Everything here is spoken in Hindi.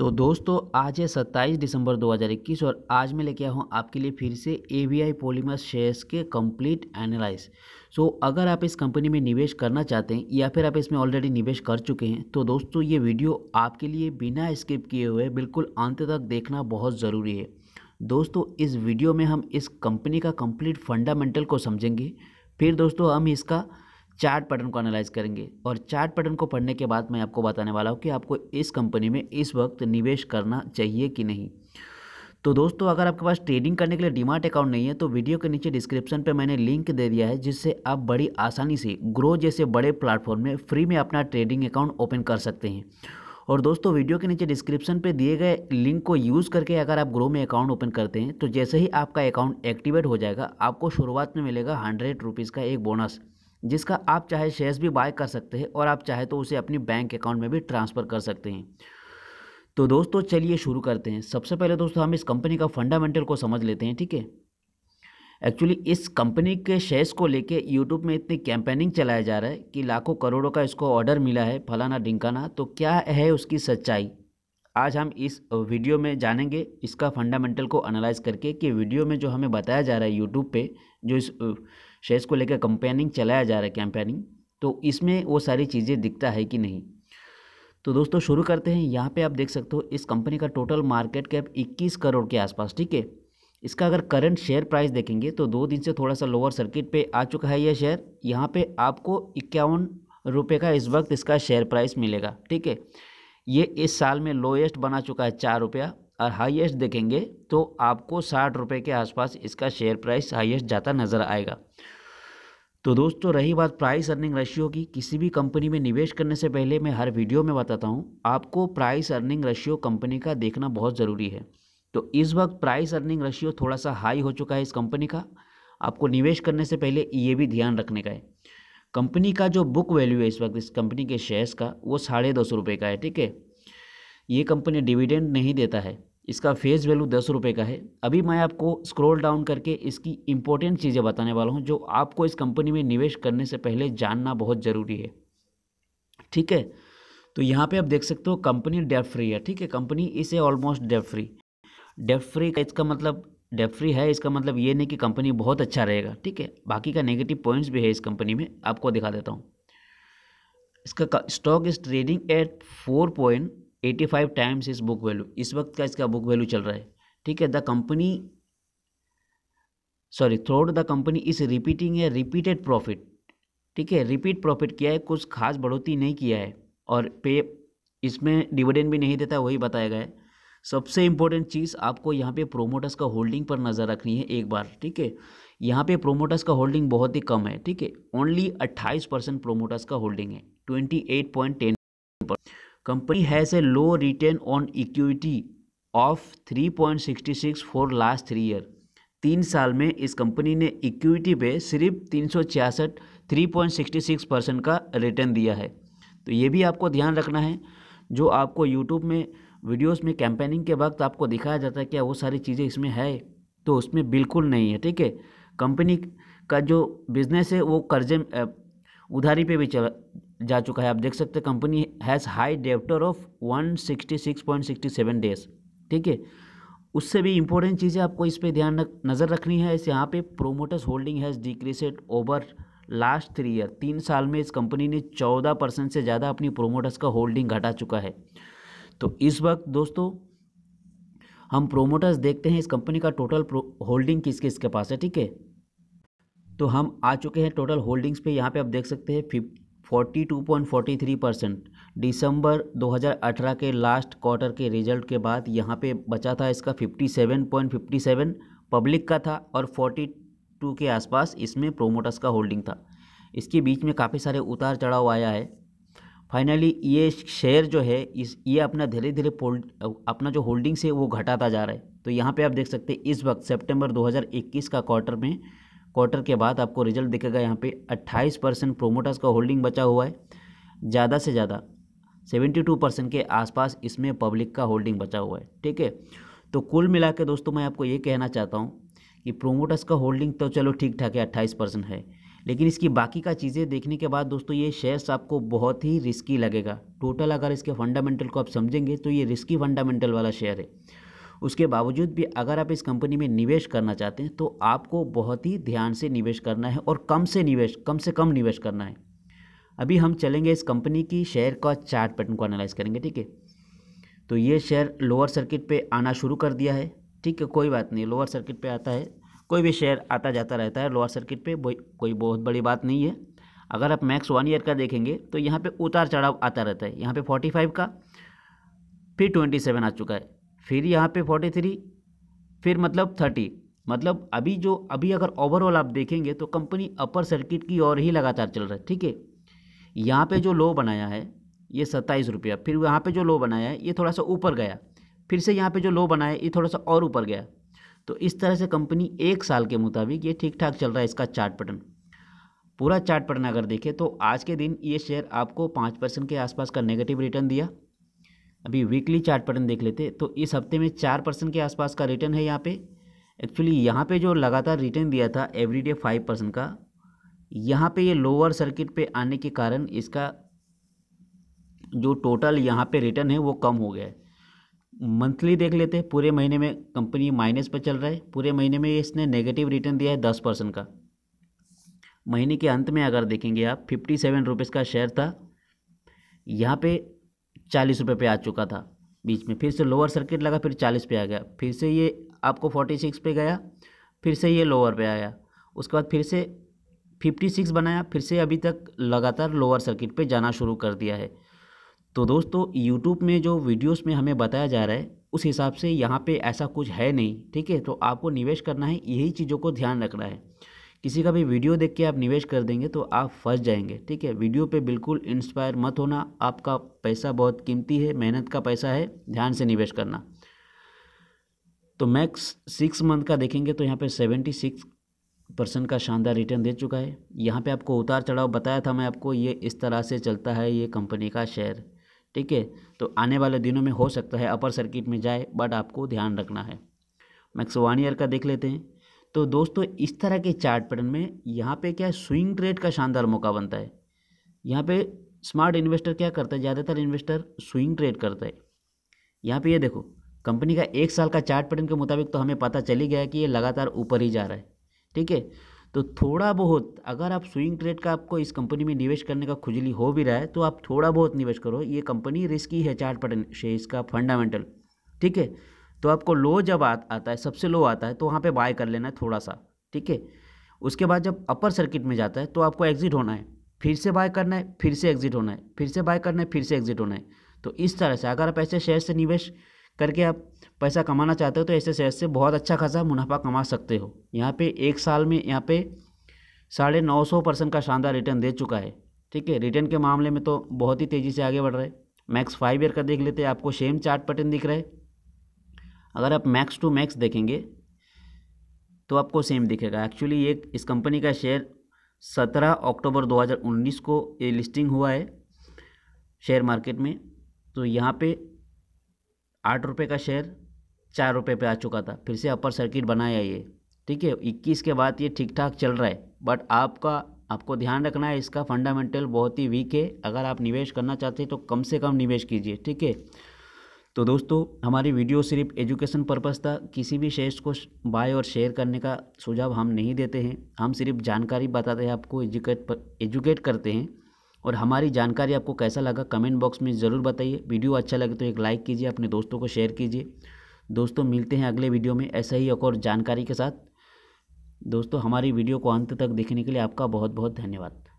तो दोस्तों आज है सत्ताईस दिसंबर 2021 और आज मैं लेके आया हूँ आपके लिए फिर से A V I polymer shares के कंप्लीट एनालाइज सो अगर आप इस कंपनी में निवेश करना चाहते हैं या फिर आप इसमें ऑलरेडी निवेश कर चुके हैं तो दोस्तों ये वीडियो आपके लिए बिना स्किप किए हुए बिल्कुल अंत तक देखना बहुत ज़रूरी है दोस्तों इस वीडियो में हम इस कंपनी का कंप्लीट फंडामेंटल को समझेंगे फिर दोस्तों हम इसका चार्ट पैटर्न को एनालाइज करेंगे और चार्ट पैटर्न को पढ़ने के बाद मैं आपको बताने वाला हूँ कि आपको इस कंपनी में इस वक्त निवेश करना चाहिए कि नहीं तो दोस्तों अगर आपके पास ट्रेडिंग करने के लिए डिमार्ट अकाउंट नहीं है तो वीडियो के नीचे डिस्क्रिप्शन पे मैंने लिंक दे दिया है जिससे आप बड़ी आसानी से ग्रो जैसे बड़े प्लेटफॉर्म में फ्री में अपना ट्रेडिंग अकाउंट ओपन कर सकते हैं और दोस्तों वीडियो के नीचे डिस्क्रिप्शन पे दिए गए लिंक को यूज़ करके अगर आप ग्रो में अकाउंट ओपन करते हैं तो जैसे ही आपका अकाउंट एक्टिवेट हो जाएगा आपको शुरुआत में मिलेगा हंड्रेड रुपीज़ का एक बोनस जिसका आप चाहे शेयर्स भी बाय कर सकते हैं और आप चाहे तो उसे अपनी बैंक अकाउंट में भी ट्रांसफ़र कर सकते हैं तो दोस्तों चलिए शुरू करते हैं सबसे पहले दोस्तों हम इस कंपनी का फंडामेंटल को समझ लेते हैं ठीक है एक्चुअली इस कंपनी के शेयर्स को लेके यूट्यूब में इतनी कैंपेनिंग चलाया जा रहा है कि लाखों करोड़ों का इसको ऑर्डर मिला है फलाना ढिंकाना तो क्या है उसकी सच्चाई आज हम इस वीडियो में जानेंगे इसका फंडामेंटल को एनालाइज करके कि वीडियो में जो हमें बताया जा रहा है यूट्यूब पे जो इस शेयर्स को लेकर कंपेनिंग चलाया जा रहा है कैंपेनिंग तो इसमें वो सारी चीज़ें दिखता है कि नहीं तो दोस्तों शुरू करते हैं यहाँ पे आप देख सकते हो इस कंपनी का टोटल मार्केट कैप 21 करोड़ के आसपास ठीक है इसका अगर करंट शेयर प्राइस देखेंगे तो दो दिन से थोड़ा सा लोअर सर्किट पे आ चुका है यह शेयर यहाँ पे आपको इक्यावन रुपये का इस वक्त इसका शेयर प्राइस मिलेगा ठीक है ये इस साल में लोएस्ट बना चुका है चार रुपया और हाईएस्ट देखेंगे तो आपको साठ रुपये के आसपास इसका शेयर प्राइस हाईएस्ट जाता नज़र आएगा तो दोस्तों रही बात प्राइस अर्निंग रेशियो की किसी भी कंपनी में निवेश करने से पहले मैं हर वीडियो में बताता हूँ आपको प्राइस अर्निंग रेशियो कंपनी का देखना बहुत ज़रूरी है तो इस वक्त प्राइस अर्निंग रेशियो थोड़ा सा हाई हो चुका है इस कंपनी का आपको निवेश करने से पहले ये भी ध्यान रखने का है कंपनी का जो बुक वैल्यू है इस वक्त इस कंपनी के शेयर्स का वो साढ़े दो सौ रुपये का है ठीक है ये कंपनी डिविडेंड नहीं देता है इसका फेस वैल्यू दस रुपये का है अभी मैं आपको स्क्रॉल डाउन करके इसकी इम्पोर्टेंट चीज़ें बताने वाला हूँ जो आपको इस कंपनी में निवेश करने से पहले जानना बहुत ज़रूरी है ठीक है तो यहाँ पे आप देख सकते हो कंपनी डेप फ्री है ठीक है कंपनी इसे almost debt free debt free का इसका मतलब डेप फ्री है इसका मतलब ये नहीं कि कंपनी बहुत अच्छा रहेगा ठीक है बाकी का नेगेटिव पॉइंट्स भी है इस कंपनी में आपको दिखा देता हूँ इसका stock is trading at four point eighty five times its book value इस वक्त का इसका बुक वैल्यू चल रहा है ठीक है द कंपनी सॉरी थ्रोड the company is repeating a repeated profit ठीक है रिपीट प्रॉफिट किया है कुछ खास बढ़ोतरी नहीं किया है और पे इसमें डिविडेंड भी नहीं देता वही बताया गया है सबसे इम्पोर्टेंट चीज़ आपको यहाँ पे प्रोमोटर्स का होल्डिंग पर नज़र रखनी है एक बार ठीक है यहाँ पे प्रोमोटर्स का होल्डिंग बहुत ही कम है ठीक है ओनली अट्ठाईस परसेंट प्रोमोटर्स का होल्डिंग है twenty eight point ten company has a low return on equity of 3.66 for last three year तीन साल में इस कंपनी ने इक्विटी पे सिर्फ तीन सौ छियासठ three point sixty six percent का रिटर्न दिया है तो ये भी आपको ध्यान रखना है जो आपको यूट्यूब में वीडियोस में कैंपेनिंग के वक्त आपको दिखाया जाता है क्या वो सारी चीज़ें इसमें है तो उसमें बिल्कुल नहीं है ठीक है कंपनी का जो बिज़नेस है वो कर्जे उधारी पे भी चला जा चुका है आप देख सकते हैं company has high debtor of 166.67 days ठीक है उससे भी इंपॉर्टेंट चीज़ें आपको इस पर ध्यान रख नज़र रखनी है इस यहाँ पे promoters holding has decreased over last three year तीन साल में इस कंपनी ने चौदह परसेंट से ज़्यादा अपनी प्रोमोटर्स का होल्डिंग घटा चुका है तो इस वक्त दोस्तों हम प्रोमोटर्स देखते हैं इस कंपनी का टोटल होल्डिंग किस किस के पास है ठीक है तो हम आ चुके हैं टोटल होल्डिंग्स पे यहाँ पे आप देख सकते हैं फिफ forty two point forty three percent दिसंबर अठारह के लास्ट क्वार्टर के रिजल्ट के बाद यहाँ पे बचा था इसका fifty seven point fifty seven public का था और फोर्टी टू के आसपास इसमें प्रोमोटर्स का होल्डिंग था इसके बीच में काफ़ी सारे उतार चढ़ाव आया है फाइनली ये शेयर जो है इस ये अपना धीरे धीरे अपना जो होल्डिंग्स है वो घटाता जा रहा है तो यहाँ पे आप देख सकते हैं इस वक्त सितंबर 2021 का क्वार्टर में क्वार्टर के बाद आपको रिजल्ट दिखेगा यहाँ पे 28 परसेंट प्रोमोटर्स का होल्डिंग बचा हुआ है ज़्यादा से ज़्यादा 72 परसेंट के आसपास इसमें पब्लिक का होल्डिंग बचा हुआ है ठीक है तो कुल मिला के दोस्तों मैं आपको ये कहना चाहता हूँ कि प्रोमोटर्स का होल्डिंग तो चलो ठीक ठाक है अट्ठाईस परसेंट है लेकिन इसकी बाकी का चीज़ें देखने के बाद दोस्तों ये शेयर्स आपको बहुत ही रिस्की लगेगा टोटल अगर इसके फंडामेंटल को आप समझेंगे तो ये रिस्की फंडामेंटल वाला शेयर है उसके बावजूद भी अगर आप इस कंपनी में निवेश करना चाहते हैं तो आपको बहुत ही ध्यान से निवेश करना है और कम से निवेश कम से कम निवेश करना है अभी हम चलेंगे इस कंपनी की शेयर का चार्ट पैटर्न को एनालाइज करेंगे ठीक है तो ये शेयर लोअर सर्किट पे आना शुरू कर दिया है ठीक है कोई बात नहीं लोअर सर्किट पे आता है कोई भी शेयर आता जाता रहता है लोअर सर्किट पे कोई बहुत बड़ी बात नहीं है अगर आप मैक्स वन ईयर का देखेंगे तो यहाँ पे उतार चढ़ाव आता रहता है यहाँ पे 45 का फिर 27 आ चुका है फिर यहाँ पे फोर्टी थ्री फिर मतलब थर्टी मतलब अभी जो अभी अगर ओवरऑल आप देखेंगे तो कंपनी अपर सर्किट की ओर ही लगातार चल रहा है ठीक है यहाँ पे जो लो बनाया है ये सत्ताईस रुपया फिर यहाँ पे जो लो बनाया है ये थोड़ा सा ऊपर गया फिर से यहाँ पे जो लो बनाया ये थोड़ा सा और ऊपर गया तो इस तरह से कंपनी एक साल के मुताबिक ये ठीक ठाक चल रहा है इसका चार्ट पैटर्न पूरा चार्ट पैटर्न अगर देखें तो आज के दिन ये शेयर आपको पाँच परसेंट के आसपास का नेगेटिव रिटर्न दिया अभी वीकली चार्ट पैटर्न देख लेते तो इस हफ्ते में चार परसेंट के आसपास का रिटर्न है यहाँ पे एक्चुअली यहाँ पे जो लगातार रिटर्न दिया था एवरीडे फाइव परसेंट का यहाँ पे ये लोअर सर्किट पे आने के कारण इसका जो टोटल यहाँ पे रिटर्न है वो कम हो गया है मंथली देख लेते हैं पूरे महीने में कंपनी माइनस पर चल रहा है पूरे महीने में इसने नेगेटिव रिटर्न दिया है दस परसेंट का महीने के अंत में अगर देखेंगे आप फिफ्टी सेवन रुपीज़ का शेयर था यहाँ पे चालीस रुपये पे आ चुका था बीच में फिर से लोअर सर्किट लगा फिर चालीस पे आ गया फिर से ये आपको फोर्टी सिक्स पे गया फिर से ये लोअर पे आया उसके बाद फिर से फिफ्टी सिक्स बनाया फिर से अभी तक लगातार लोअर सर्किट पे जाना शुरू कर दिया है तो दोस्तों यूट्यूब में जो वीडियोस में हमें बताया जा रहा है उस हिसाब से यहाँ पे ऐसा कुछ है नहीं ठीक है तो आपको निवेश करना है यही चीज़ों को ध्यान रखना है किसी का भी वीडियो देख के आप निवेश कर देंगे तो आप फंस जाएंगे ठीक है वीडियो पे बिल्कुल इंस्पायर मत होना आपका पैसा बहुत कीमती है मेहनत का पैसा है ध्यान से निवेश करना तो मैक्स सिक्स मंथ का देखेंगे तो यहाँ पे सेवेंटी सिक्स परसेंट का शानदार रिटर्न दे चुका है यहाँ पे आपको उतार चढ़ाव बताया था मैं आपको ये इस तरह से चलता है ये कंपनी का शेयर ठीक है तो आने वाले दिनों में हो सकता है अपर सर्किट में जाए बट आपको ध्यान रखना है मैक्स वन ईयर का देख लेते हैं तो दोस्तों इस तरह के चार्ट पैटर्न में यहाँ पे क्या है स्विंग ट्रेड का शानदार मौका बनता है यहाँ पे स्मार्ट इन्वेस्टर क्या करता है ज़्यादातर इन्वेस्टर स्विंग ट्रेड करता है यहाँ पे ये देखो कंपनी का एक साल का चार्ट पैटर्न के मुताबिक तो हमें पता चल ही गया कि ये लगातार ऊपर ही जा रहा है ठीक है तो थोड़ा बहुत अगर आप स्विंग ट्रेड का आपको इस कंपनी में निवेश करने का खुजली हो भी रहा है तो आप थोड़ा बहुत निवेश करो ये कंपनी रिस्की है चार्ट पैटर्न शेयर्स का फंडामेंटल ठीक है तो आपको लो जब आ, आता है सबसे लो आता है तो वहाँ पे बाय कर लेना है थोड़ा सा ठीक है उसके बाद जब अपर सर्किट में जाता है तो आपको एग्ज़िट होना है फिर से बाय करना है फिर से एग्ज़िट होना है फिर से बाय करना है फिर से एग्ज़िट होना है तो इस तरह से अगर आप ऐसे शेयर से निवेश करके आप पैसा कमाना चाहते हो तो ऐसे शेयर से बहुत अच्छा खासा मुनाफा कमा सकते हो यहाँ पर एक साल में यहाँ पर साढ़े नौ सौ परसेंट का शानदार रिटर्न दे चुका है ठीक है रिटर्न के मामले में तो बहुत ही तेज़ी से आगे बढ़ रहे मैक्स फाइव ईयर का देख लेते हैं आपको सेम चार्ट पैटर्न दिख रहा है अगर आप मैक्स टू मैक्स देखेंगे तो आपको सेम दिखेगा एक्चुअली ये इस कंपनी का शेयर 17 अक्टूबर 2019 को ये लिस्टिंग हुआ है शेयर मार्केट में तो यहाँ पे आठ रुपये का शेयर चार रुपये पे आ चुका था फिर से अपर सर्किट बनाया ये ठीक है इक्कीस के बाद ये ठीक ठाक चल रहा है बट आपका आपको ध्यान रखना है इसका फंडामेंटल बहुत ही वीक है अगर आप निवेश करना चाहते हैं तो कम से कम निवेश कीजिए ठीक है तो दोस्तों हमारी वीडियो सिर्फ एजुकेशन पर्पज़ था किसी भी शेयर्स को बाय और शेयर करने का सुझाव हम नहीं देते हैं हम सिर्फ जानकारी बताते हैं आपको एजुकेट पर एजुकेट करते हैं और हमारी जानकारी आपको कैसा लगा कमेंट बॉक्स में ज़रूर बताइए वीडियो अच्छा लगे तो एक लाइक कीजिए अपने दोस्तों को शेयर कीजिए दोस्तों मिलते हैं अगले वीडियो में ऐसे ही एक और जानकारी के साथ दोस्तों हमारी वीडियो को अंत तक देखने के लिए आपका बहुत बहुत धन्यवाद